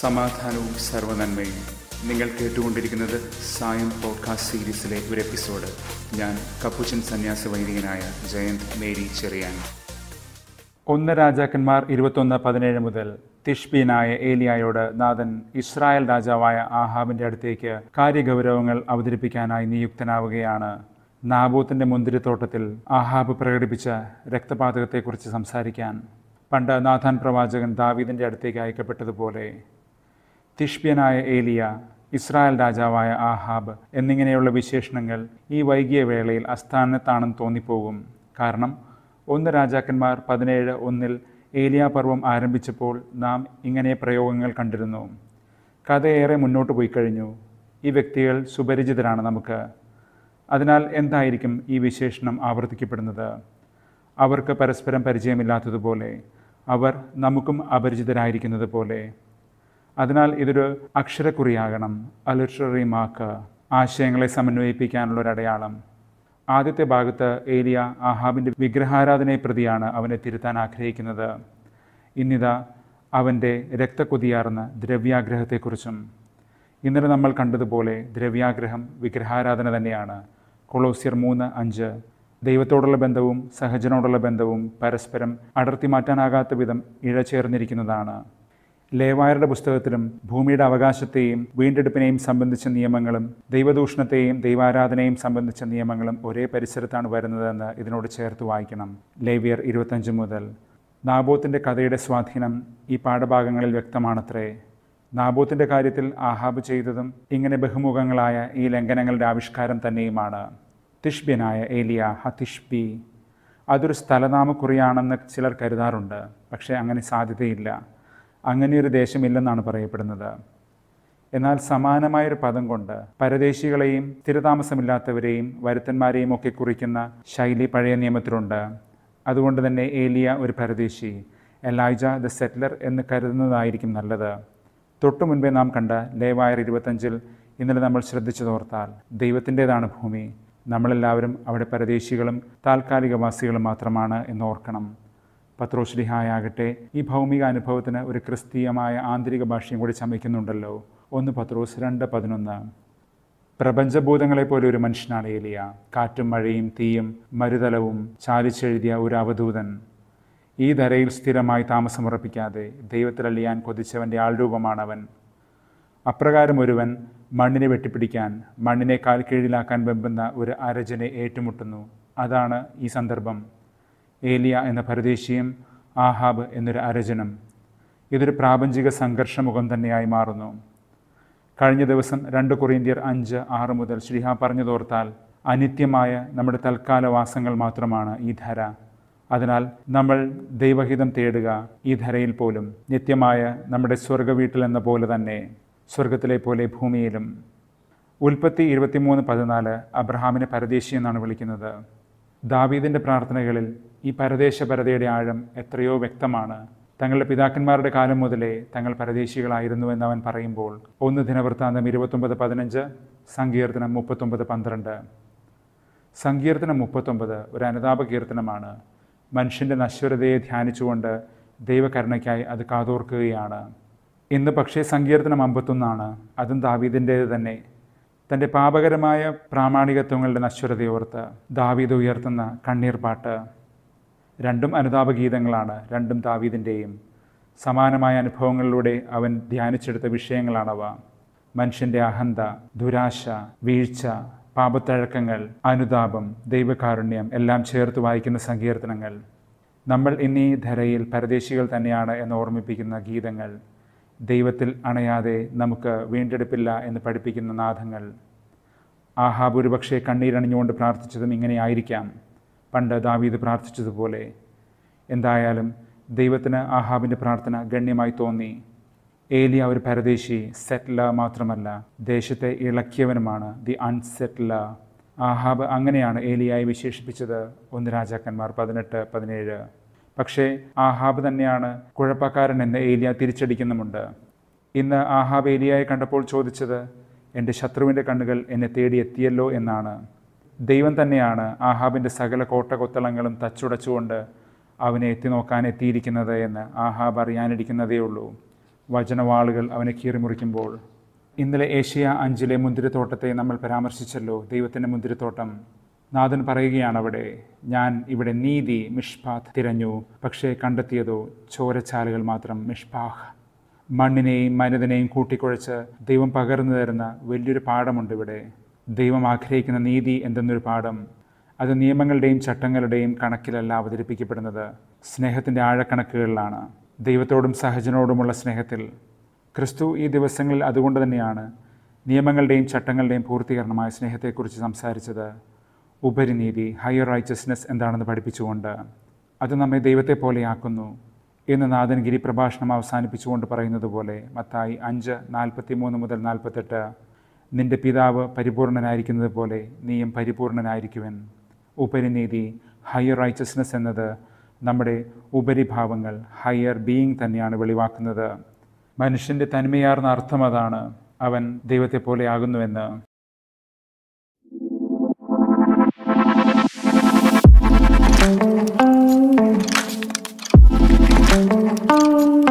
സമാധാനവും സർവനന്മയും നിങ്ങൾ കേട്ടുകൊണ്ടിരിക്കുന്നത് സായം പോഡ്കാസ്റ്റ് സീരീസിലെ ഒരു എപ്പിസോഡ് ഞാൻ കപ്പുച്ചൻ സന്യാസ വൈദികനായ ജയന്ത് മേരി ചെറിയാൻ ഒന്ന് രാജാക്കന്മാർ ഇരുപത്തൊന്ന് പതിനേഴ് മുതൽ തിഷ്ബീനായ ഏലിയായോട് നാഥൻ ഇസ്രായേൽ രാജാവായ ആഹാബിൻ്റെ അടുത്തേക്ക് കാര്യഗൗരവങ്ങൾ അവതരിപ്പിക്കാനായി നിയുക്തനാവുകയാണ് നാബൂത്തിൻ്റെ മുന്തിരിത്തോട്ടത്തിൽ ആഹാബ് പ്രകടിപ്പിച്ച രക്തപാതകത്തെക്കുറിച്ച് സംസാരിക്കാൻ പണ്ട് നാഥാൻ പ്രവാചകൻ ദാവീദിൻ്റെ അടുത്തേക്ക് അയക്കപ്പെട്ടതുപോലെ തിഷ്പ്യനായ ഏലിയ ഇസ്രായേൽ രാജാവായ ആഹാബ് എന്നിങ്ങനെയുള്ള വിശേഷണങ്ങൾ ഈ വൈകിയ വേളയിൽ അസ്ഥാനത്താണെന്ന് തോന്നിപ്പോകും കാരണം ഒന്ന് രാജാക്കന്മാർ പതിനേഴ് ഒന്നിൽ ഏലിയ പർവം ആരംഭിച്ചപ്പോൾ നാം ഇങ്ങനെ പ്രയോഗങ്ങൾ കണ്ടിരുന്നു കഥയേറെ മുന്നോട്ട് പോയി കഴിഞ്ഞു ഈ വ്യക്തികൾ സുപരിചിതരാണ് നമുക്ക് അതിനാൽ എന്തായിരിക്കും ഈ വിശേഷണം ആവർത്തിക്കപ്പെടുന്നത് അവർക്ക് പരസ്പരം പരിചയമില്ലാത്തതുപോലെ അവർ നമുക്കും അപരിചിതരായിരിക്കുന്നത് പോലെ അതിനാൽ ഇതൊരു അക്ഷരക്കുറിയാകണം അലിറ്റററി മാക്ക് ആശയങ്ങളെ സമന്വയിപ്പിക്കാനുള്ള ഒരു അടയാളം ആദ്യത്തെ ഭാഗത്ത് ഏലിയ ആഹാബിൻ്റെ വിഗ്രഹാരാധനയെ പ്രതിയാണ് അവനെ തിരുത്താൻ ആഗ്രഹിക്കുന്നത് ഇന്നിതാ അവൻ്റെ രക്തക്കൊതിയാർന്ന ദ്രവ്യാഗ്രഹത്തെക്കുറിച്ചും ഇന്നലെ നമ്മൾ കണ്ടതുപോലെ ദ്രവ്യാഗ്രഹം വിഗ്രഹാരാധന തന്നെയാണ് കൊളോസിയർ മൂന്ന് അഞ്ച് ദൈവത്തോടുള്ള ബന്ധവും സഹജനോടുള്ള ബന്ധവും പരസ്പരം അടർത്തി മാറ്റാനാകാത്ത വിധം ഇഴചേർന്നിരിക്കുന്നതാണ് ലേവായരുടെ പുസ്തകത്തിലും ഭൂമിയുടെ അവകാശത്തെയും വീണ്ടെടുപ്പിനെയും സംബന്ധിച്ച നിയമങ്ങളും ദൈവദൂഷണത്തെയും ദൈവാരാധനയും സംബന്ധിച്ച നിയമങ്ങളും ഒരേ പരിസരത്താണ് വരുന്നതെന്ന് ഇതിനോട് ചേർത്ത് വായിക്കണം ലേവിയർ ഇരുപത്തഞ്ച് മുതൽ നാബോത്തിൻ്റെ കഥയുടെ സ്വാധീനം ഈ പാഠഭാഗങ്ങളിൽ വ്യക്തമാണത്രേ നാബോത്തിൻ്റെ കാര്യത്തിൽ ആഹാബ് ചെയ്തതും ഇങ്ങനെ ബഹുമുഖങ്ങളായ ഈ ലംഘനങ്ങളുടെ ആവിഷ്കാരം തന്നെയുമാണ് തിഷ്ബിനായ ഏലിയ ഹതിഷ്ബി അതൊരു സ്ഥലനാമക്കുറിയാണെന്ന് ചിലർ കരുതാറുണ്ട് പക്ഷേ അങ്ങനെ സാധ്യതയില്ല അങ്ങനെയൊരു ദേശമില്ലെന്നാണ് പറയപ്പെടുന്നത് എന്നാൽ സമാനമായൊരു പദം കൊണ്ട് പരദേശികളെയും സ്ഥിരതാമസമില്ലാത്തവരെയും വരുത്തന്മാരെയും ഒക്കെ കുറിക്കുന്ന ശൈലി പഴയ നിയമത്തിലുണ്ട് അതുകൊണ്ട് തന്നെ ഏലിയ ഒരു പരദേശി എലൈജ ദ സെറ്റ്ലർ എന്ന് കരുതുന്നതായിരിക്കും നല്ലത് തൊട്ടു മുൻപേ നാം കണ്ട ലേവായർ ഇരുപത്തഞ്ചിൽ ഇന്നലെ നമ്മൾ തോർത്താൽ ദൈവത്തിൻ്റേതാണ് ഭൂമി നമ്മളെല്ലാവരും അവിടെ പരദേശികളും താൽക്കാലികവാസികളും മാത്രമാണ് ഓർക്കണം പത്രോശ്ലിഹായാകട്ടെ ഈ ഭൗമിക അനുഭവത്തിന് ഒരു ക്രിസ്തീയമായ ആന്തരിക ഭാഷയും കൂടി ചമയ്ക്കുന്നുണ്ടല്ലോ ഒന്ന് പത്രോസ് രണ്ട് പതിനൊന്ന് പ്രപഞ്ചഭൂതങ്ങളെപ്പോലെ ഒരു മനുഷ്യനാണ് ഏലിയ കാറ്റും മഴയും തീയും മരുതലവും ചാലിച്ചെഴുതിയ ഒരു അവധൂതൻ ഈ ധരയിൽ സ്ഥിരമായി താമസമുറപ്പിക്കാതെ ദൈവത്തിലലിയാൻ കൊതിച്ചവൻ്റെ ആൾരൂപമാണവൻ അപ്രകാരം ഒരുവൻ മണ്ണിനെ വെട്ടിപ്പിടിക്കാൻ മണ്ണിനെ കാൽ കീഴിലാക്കാൻ വെമ്പുന്ന ഒരു അരജനെ ഏറ്റുമുട്ടുന്നു അതാണ് ഈ സന്ദർഭം ഏലിയ എന്ന പരദേശിയും ആഹാബ് എന്നൊരു അരജനും ഇതൊരു പ്രാപഞ്ചിക സംഘർഷമുഖം തന്നെയായി മാറുന്നു കഴിഞ്ഞ ദിവസം രണ്ട് കൊറിയന്തിയർ അഞ്ച് ആറ് മുതൽ ശ്രീഹ പറഞ്ഞതോർത്താൽ അനിത്യമായ നമ്മുടെ തൽക്കാലവാസങ്ങൾ മാത്രമാണ് ഈ ധര അതിനാൽ നമ്മൾ ദൈവഹിതം തേടുക ഈ ധരയിൽ പോലും നിത്യമായ നമ്മുടെ സ്വർഗ വീട്ടിലെന്ന പോലെ തന്നെ സ്വർഗത്തിലെ പോലെ ഭൂമിയിലും ഉൽപ്പത്തി ഇരുപത്തിമൂന്ന് പതിനാല് അബ്രഹാമിനെ പരദേശി എന്നാണ് വിളിക്കുന്നത് ദാവീദിൻ്റെ പ്രാർത്ഥനകളിൽ ഈ പരദേശ പരതയുടെ ആഴം എത്രയോ വ്യക്തമാണ് തങ്ങളുടെ പിതാക്കന്മാരുടെ കാലം മുതലേ തങ്ങൾ പരദേശികളായിരുന്നു എന്നവൻ പറയുമ്പോൾ ഒന്ന് ദിനവൃത്താന്തം ഇരുപത്തൊമ്പത് പതിനഞ്ച് സങ്കീർത്തനം മുപ്പത്തൊമ്പത് പന്ത്രണ്ട് സങ്കീർത്തനം മുപ്പത്തൊമ്പത് ഒരു അനുതാപ കീർത്തനമാണ് മനുഷ്യൻ്റെ നശ്വരതയെ ധ്യാനിച്ചുകൊണ്ട് ദൈവകരുണയ്ക്കായി അത് കാതോർക്കുകയാണ് ഇന്ന് പക്ഷേ സങ്കീർത്തനം അമ്പത്തൊന്നാണ് അതും ദാവീദിൻ്റേത് തന്നെ തൻ്റെ പാപകരമായ പ്രാമാണികത്വങ്ങളുടെ നശ്വരതയോർത്ത് ദാവീദ് ഉയർത്തുന്ന കണ്ണീർ പാട്ട് രണ്ടും അനുതാപഗീതങ്ങളാണ് രണ്ടും ദാവീദിൻ്റെയും സമാനമായ അനുഭവങ്ങളിലൂടെ അവൻ ധ്യാനിച്ചെടുത്ത വിഷയങ്ങളാണവ മനുഷ്യൻ്റെ അഹന്ത ദുരാശ വീഴ്ച പാപത്തഴക്കങ്ങൾ അനുതാപം ദൈവകാരുണ്യം എല്ലാം ചേർത്ത് വായിക്കുന്ന സങ്കീർത്തനങ്ങൾ നമ്മൾ ഇന്നീ ധരയിൽ പരദേശികൾ തന്നെയാണ് എന്ന് ഓർമ്മിപ്പിക്കുന്ന ഗീതങ്ങൾ ദൈവത്തിൽ അണയാതെ നമുക്ക് വീണ്ടെടുപ്പില്ല എന്ന് പഠിപ്പിക്കുന്ന നാഥങ്ങൾ ആഹാബ് ഒരുപക്ഷേ കണ്ണീരണിഞ്ഞുകൊണ്ട് പ്രാർത്ഥിച്ചതും ഇങ്ങനെയായിരിക്കാം പണ്ട് ദാവീദ് പ്രാർത്ഥിച്ചതുപോലെ എന്തായാലും ദൈവത്തിന് ആഹാബിൻ്റെ പ്രാർത്ഥന ഗണ്യമായി തോന്നി ഏലിയ ഒരു പരദേശി സെറ്റ്ല മാത്രമല്ല ദേശത്തെ ഇളക്കിയവനുമാണ് ദി അൺസെറ്റ്ല ആഹാബ് അങ്ങനെയാണ് ഏലിയായി വിശേഷിപ്പിച്ചത് ഒന്ന് രാജാക്കന്മാർ പതിനെട്ട് പതിനേഴ് പക്ഷേ ആഹാബ് തന്നെയാണ് കുഴപ്പക്കാരൻ എന്ന് ഏലിയ തിരിച്ചടിക്കുന്നുമുണ്ട് ഇന്ന് ആഹാബ് ഏലിയായെ കണ്ടപ്പോൾ ചോദിച്ചത് എൻ്റെ ശത്രുവിൻ്റെ കണ്ണുകൾ എന്നെ തേടിയെത്തിയല്ലോ എന്നാണ് ദൈവം തന്നെയാണ് ആഹാബിൻ്റെ സകല കോട്ട കൊത്തളങ്ങളും തച്ചുടച്ചുകൊണ്ട് അവനെ എത്തി നോക്കാൻ എത്തിയിരിക്കുന്നത് എന്ന് ആഹാബ് അറിയാനിരിക്കുന്നതേയുള്ളൂ വചനവാളുകൾ അവനെ കീറിമുറിക്കുമ്പോൾ ഇന്നലെ ഏഷ്യ അഞ്ചിലെ മുന്തിരിത്തോട്ടത്തെ നമ്മൾ പരാമർശിച്ചല്ലോ ദൈവത്തിൻ്റെ മുന്തിരിത്തോട്ടം നാഥൻ പറയുകയാണ് അവിടെ ഞാൻ ഇവിടെ നീതി മിഷ്പാത്ത് തിരഞ്ഞു പക്ഷേ കണ്ടെത്തിയതോ ചോരച്ചാലുകൾ മാത്രം മിഷ്പാഹ് മണ്ണിനെയും മനുതനെയും കൂട്ടിക്കുഴച്ച് ദൈവം പകർന്നു തരുന്ന വലിയൊരു പാഠമുണ്ട് ഇവിടെ ദൈവം ആഗ്രഹിക്കുന്ന നീതി എന്തെന്നൊരു പാഠം അത് നിയമങ്ങളുടെയും ചട്ടങ്ങളുടെയും കണക്കിലല്ല അവതരിപ്പിക്കപ്പെടുന്നത് സ്നേഹത്തിൻ്റെ ആഴക്കണക്കുകളിലാണ് ദൈവത്തോടും സഹജനോടുമുള്ള സ്നേഹത്തിൽ ക്രിസ്തു ഈ ദിവസങ്ങളിൽ അതുകൊണ്ട് തന്നെയാണ് നിയമങ്ങളുടെയും ചട്ടങ്ങളുടെയും പൂർത്തീകരണമായ സ്നേഹത്തെക്കുറിച്ച് സംസാരിച്ചത് ഉപരിനീതി ഹയർ റൈച്ചസ്നെസ് എന്താണെന്ന് പഠിപ്പിച്ചുകൊണ്ട് അത് നമ്മെ ദൈവത്തെ പോലെയാക്കുന്നു എന്ന് നാഥൻഗിരി പ്രഭാഷണം അവസാനിപ്പിച്ചുകൊണ്ട് പറയുന്നത് പോലെ മത്തായി അഞ്ച് നാൽപ്പത്തി മൂന്ന് മുതൽ നാൽപ്പത്തെട്ട് നിന്റെ പിതാവ് പരിപൂർണനായിരിക്കുന്നത് പോലെ നീയും പരിപൂർണനായിരിക്കുവൻ ഉപരിനീതി ഹയർ റൈച്ചസ്നെസ് എന്നത് നമ്മുടെ ഉപരിഭാവങ്ങൾ ഹയർ ബീയിങ് തന്നെയാണ് വെളിവാക്കുന്നത് മനുഷ്യൻ്റെ തനിമയാർന്ന അർത്ഥം അതാണ് അവൻ ദൈവത്തെ പോലെ ആകുന്നുവെന്ന് Thank you.